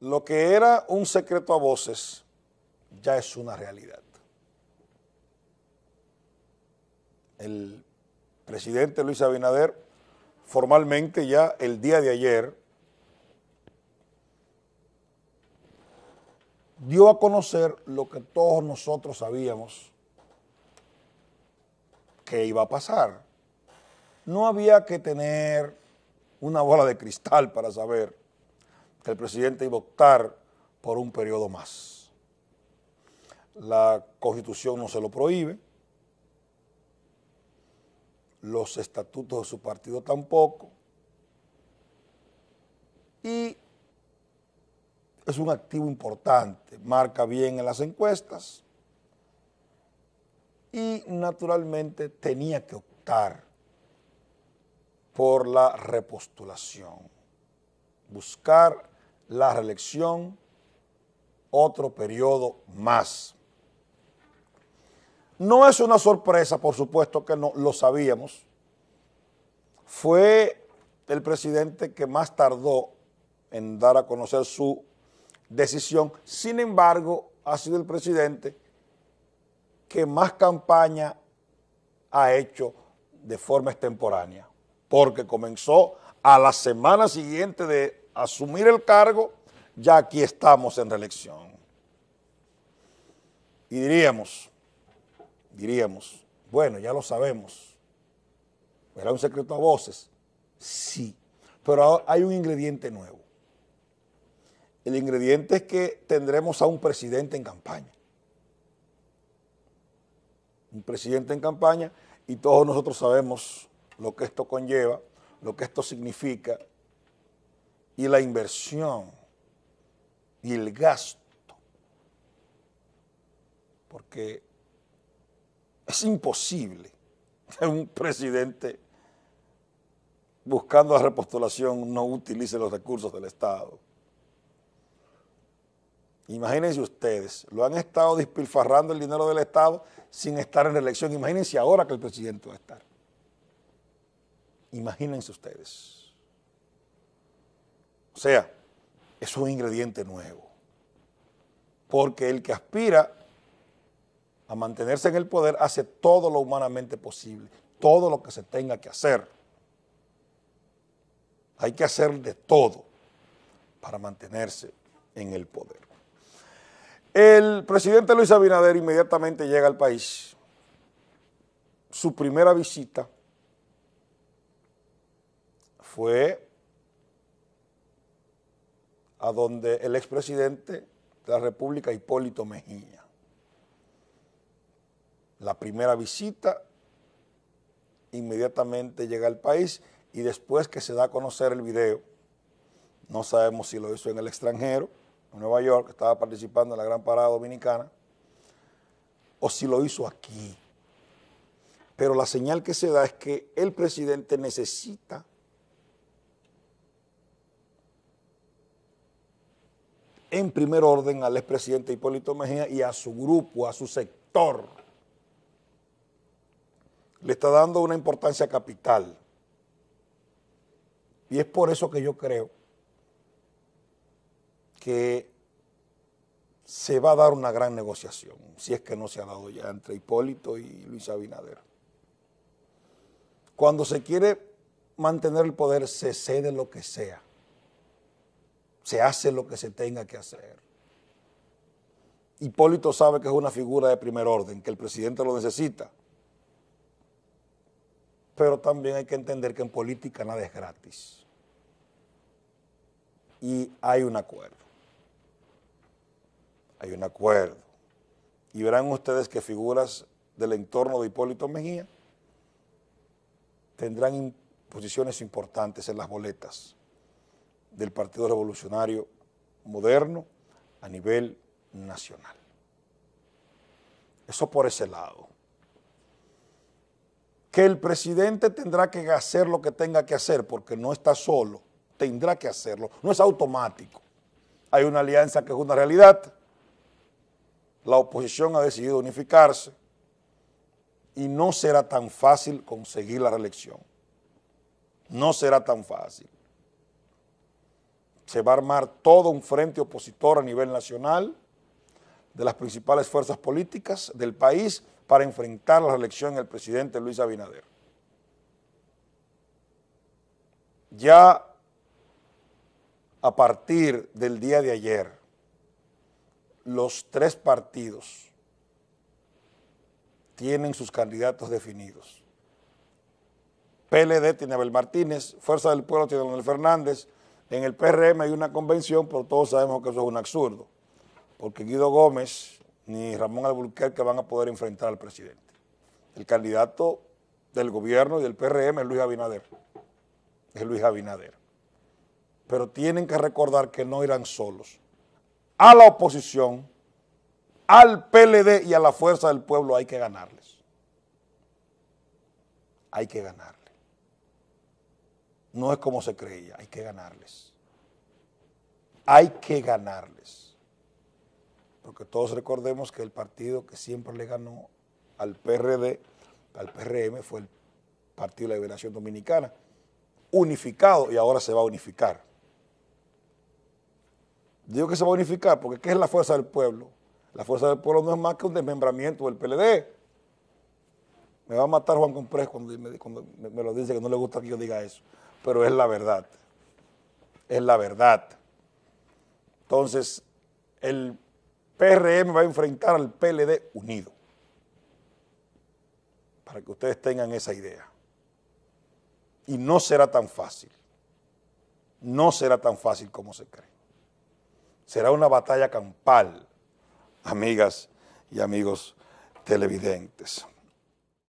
Lo que era un secreto a voces ya es una realidad. El presidente Luis Abinader formalmente ya el día de ayer dio a conocer lo que todos nosotros sabíamos que iba a pasar. No había que tener una bola de cristal para saber el presidente iba a optar por un periodo más. La constitución no se lo prohíbe, los estatutos de su partido tampoco, y es un activo importante, marca bien en las encuestas y naturalmente tenía que optar por la repostulación, buscar la reelección otro periodo más. No es una sorpresa, por supuesto que no, lo sabíamos. Fue el presidente que más tardó en dar a conocer su decisión. Sin embargo, ha sido el presidente que más campaña ha hecho de forma extemporánea, porque comenzó a la semana siguiente de asumir el cargo, ya aquí estamos en reelección. Y diríamos, diríamos, bueno, ya lo sabemos, era un secreto a voces, sí, pero hay un ingrediente nuevo. El ingrediente es que tendremos a un presidente en campaña. Un presidente en campaña y todos nosotros sabemos lo que esto conlleva, lo que esto significa, y la inversión y el gasto. Porque es imposible que un presidente buscando la repostulación no utilice los recursos del Estado. Imagínense ustedes, lo han estado despilfarrando el dinero del Estado sin estar en elección. Imagínense ahora que el presidente va a estar. Imagínense ustedes. O sea, es un ingrediente nuevo. Porque el que aspira a mantenerse en el poder hace todo lo humanamente posible, todo lo que se tenga que hacer. Hay que hacer de todo para mantenerse en el poder. El presidente Luis Abinader inmediatamente llega al país. Su primera visita fue a donde el expresidente de la República, Hipólito Mejía. La primera visita, inmediatamente llega al país y después que se da a conocer el video, no sabemos si lo hizo en el extranjero, en Nueva York, estaba participando en la Gran Parada Dominicana, o si lo hizo aquí. Pero la señal que se da es que el presidente necesita en primer orden al expresidente Hipólito Mejía y a su grupo, a su sector. Le está dando una importancia capital. Y es por eso que yo creo que se va a dar una gran negociación, si es que no se ha dado ya, entre Hipólito y Luis Abinader. Cuando se quiere mantener el poder, se cede lo que sea se hace lo que se tenga que hacer. Hipólito sabe que es una figura de primer orden, que el presidente lo necesita. Pero también hay que entender que en política nada es gratis. Y hay un acuerdo. Hay un acuerdo. Y verán ustedes que figuras del entorno de Hipólito Mejía tendrán posiciones importantes en las boletas del Partido Revolucionario Moderno a nivel nacional. Eso por ese lado. Que el presidente tendrá que hacer lo que tenga que hacer porque no está solo, tendrá que hacerlo, no es automático. Hay una alianza que es una realidad, la oposición ha decidido unificarse y no será tan fácil conseguir la reelección. No será tan fácil se va a armar todo un frente opositor a nivel nacional de las principales fuerzas políticas del país para enfrentar la reelección del presidente Luis Abinader. Ya a partir del día de ayer, los tres partidos tienen sus candidatos definidos. PLD tiene Abel Martínez, Fuerza del Pueblo tiene Donel Fernández, en el PRM hay una convención, pero todos sabemos que eso es un absurdo, porque Guido Gómez ni Ramón Alburquerque van a poder enfrentar al presidente. El candidato del gobierno y del PRM es Luis Abinader. Es Luis Abinader. Pero tienen que recordar que no irán solos. A la oposición, al PLD y a la fuerza del pueblo hay que ganarles. Hay que ganar no es como se creía, hay que ganarles. Hay que ganarles. Porque todos recordemos que el partido que siempre le ganó al PRD, al PRM, fue el Partido de la Liberación Dominicana, unificado y ahora se va a unificar. Digo que se va a unificar porque ¿qué es la fuerza del pueblo? La fuerza del pueblo no es más que un desmembramiento del PLD. Me va a matar Juan Comprés cuando, me lo dice que no le gusta que yo diga eso pero es la verdad. Es la verdad. Entonces, el PRM va a enfrentar al PLD unido. Para que ustedes tengan esa idea. Y no será tan fácil. No será tan fácil como se cree. Será una batalla campal, amigas y amigos televidentes.